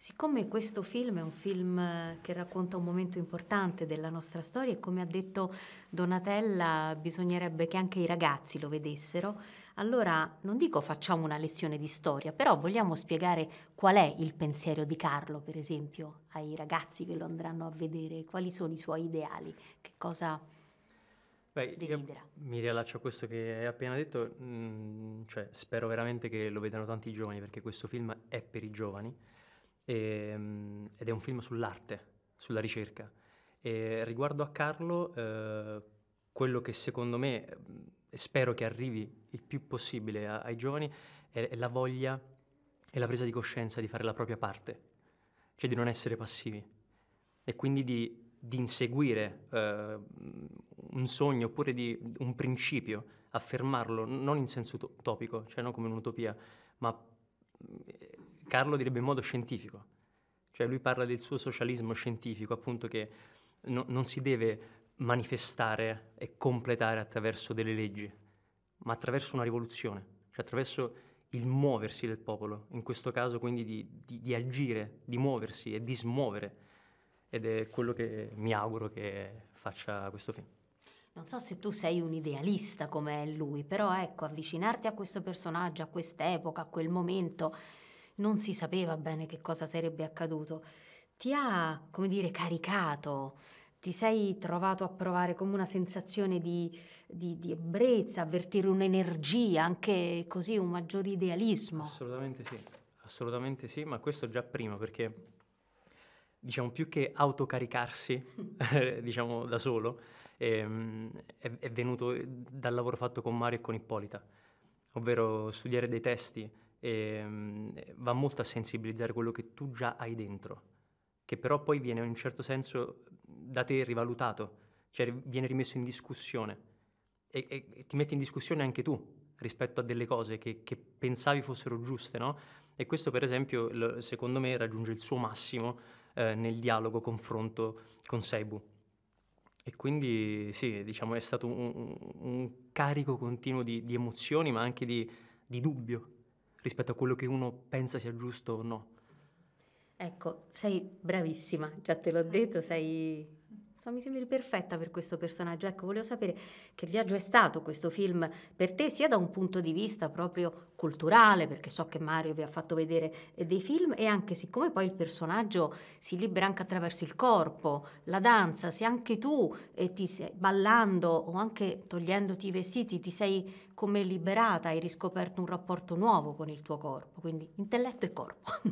Siccome questo film è un film eh, che racconta un momento importante della nostra storia e come ha detto Donatella bisognerebbe che anche i ragazzi lo vedessero, allora non dico facciamo una lezione di storia, però vogliamo spiegare qual è il pensiero di Carlo, per esempio, ai ragazzi che lo andranno a vedere, quali sono i suoi ideali, che cosa Beh, desidera. mi riallaccio a questo che hai appena detto, mm, cioè, spero veramente che lo vedano tanti giovani perché questo film è per i giovani e, ehm, ed è un film sull'arte, sulla ricerca. E riguardo a Carlo, eh, quello che secondo me spero che arrivi il più possibile a, ai giovani è, è la voglia e la presa di coscienza di fare la propria parte, cioè di non essere passivi e quindi di di inseguire eh, un sogno oppure di un principio, affermarlo non in senso utopico, cioè non come un'utopia, ma Carlo direbbe in modo scientifico, cioè lui parla del suo socialismo scientifico, appunto che no, non si deve manifestare e completare attraverso delle leggi, ma attraverso una rivoluzione, cioè attraverso il muoversi del popolo, in questo caso quindi di, di, di agire, di muoversi e di smuovere. Ed è quello che mi auguro che faccia questo film. Non so se tu sei un idealista come lui, però ecco, avvicinarti a questo personaggio, a quest'epoca, a quel momento, non si sapeva bene che cosa sarebbe accaduto, ti ha, come dire, caricato, ti sei trovato a provare come una sensazione di, di, di ebbrezza, avvertire un'energia, anche così un maggior idealismo. Assolutamente sì, assolutamente sì, ma questo già prima perché diciamo più che autocaricarsi diciamo da solo è, ehm, è, è venuto dal lavoro fatto con Mario e con Ippolita, ovvero studiare dei testi e, ehm, va molto a sensibilizzare quello che tu già hai dentro, che però poi viene in un certo senso da te rivalutato, cioè viene rimesso in discussione e, e, e ti metti in discussione anche tu rispetto a delle cose che, che pensavi fossero giuste, no? E questo per esempio lo, secondo me raggiunge il suo massimo eh, nel dialogo, confronto con Seibu. E quindi sì, diciamo è stato un, un carico continuo di, di emozioni ma anche di, di dubbio rispetto a quello che uno pensa sia giusto o no. Ecco, sei bravissima, già te l'ho detto, sei So, mi sembri perfetta per questo personaggio. Ecco, volevo sapere che viaggio è stato questo film per te, sia da un punto di vista proprio culturale, perché so che Mario vi ha fatto vedere eh, dei film, e anche siccome poi il personaggio si libera anche attraverso il corpo, la danza, se anche tu eh, ti sei ballando o anche togliendoti i vestiti ti sei come liberata, hai riscoperto un rapporto nuovo con il tuo corpo, quindi intelletto e corpo.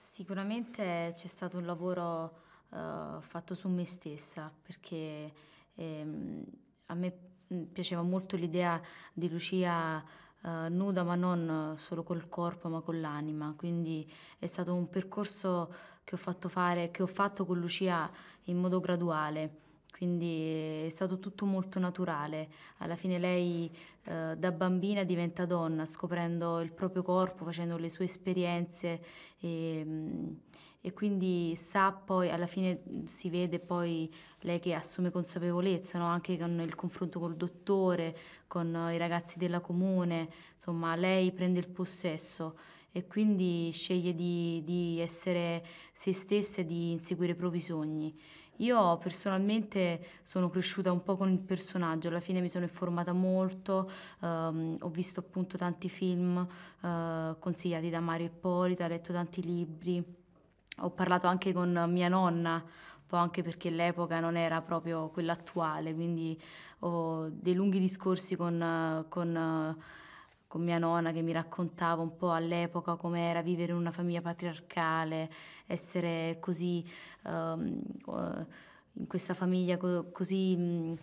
Sicuramente c'è stato un lavoro uh, fatto su me stessa, perché ehm, a me mm, piaceva molto l'idea di Lucia uh, nuda, ma non solo col corpo, ma con l'anima. Quindi è stato un percorso che ho fatto fare, che ho fatto con Lucia in modo graduale. Quindi è stato tutto molto naturale. Alla fine lei uh, da bambina diventa donna, scoprendo il proprio corpo, facendo le sue esperienze e, ehm, e quindi sa poi, alla fine mm, si vede poi lei che assume consapevolezza, no? anche con il confronto col dottore, con eh, i ragazzi della comune, insomma lei prende il possesso e quindi sceglie di, di essere se stessa e di inseguire i propri sogni. Io personalmente sono cresciuta un po' con il personaggio, alla fine mi sono informata molto, ehm, ho visto appunto tanti film eh, consigliati da Mario Ippolita, ho letto tanti libri ho parlato anche con mia nonna, un po' anche perché l'epoca non era proprio quella attuale, quindi ho dei lunghi discorsi con, con, con mia nonna che mi raccontava un po' all'epoca com'era vivere in una famiglia patriarcale, essere così um, in questa famiglia così um,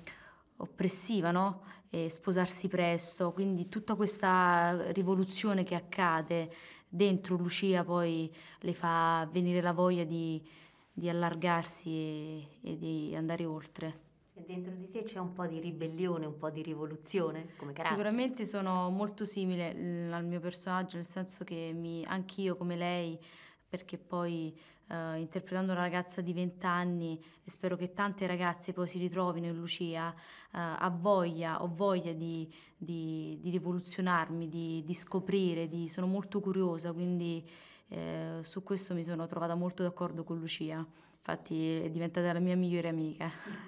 oppressiva, no? E sposarsi presto, quindi tutta questa rivoluzione che accade dentro Lucia poi le fa venire la voglia di, di allargarsi e, e, di andare oltre. E dentro di te c'è un po' di ribellione, un po' di rivoluzione come carattere? Sicuramente sono molto simile al mio personaggio, nel senso che mi, anch'io come lei, perché poi eh, interpretando una ragazza di 20 anni e spero che tante ragazze poi si ritrovino in Lucia, eh, ha voglia, ho voglia di, di, di rivoluzionarmi, di, di scoprire, sono molto curiosa, quindi eh, su questo mi sono trovata molto d'accordo con Lucia, infatti è diventata la mia migliore amica.